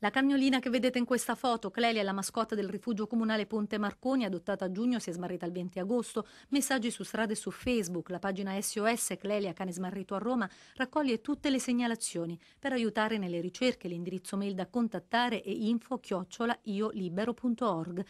La cagnolina che vedete in questa foto, Clelia, la mascotte del rifugio comunale Ponte Marconi, adottata a giugno, si è smarrita il 20 agosto. Messaggi su strade e su Facebook. La pagina SOS Clelia Cane Smarrito a Roma raccoglie tutte le segnalazioni. Per aiutare nelle ricerche l'indirizzo mail da contattare è info chiocciola io libero.org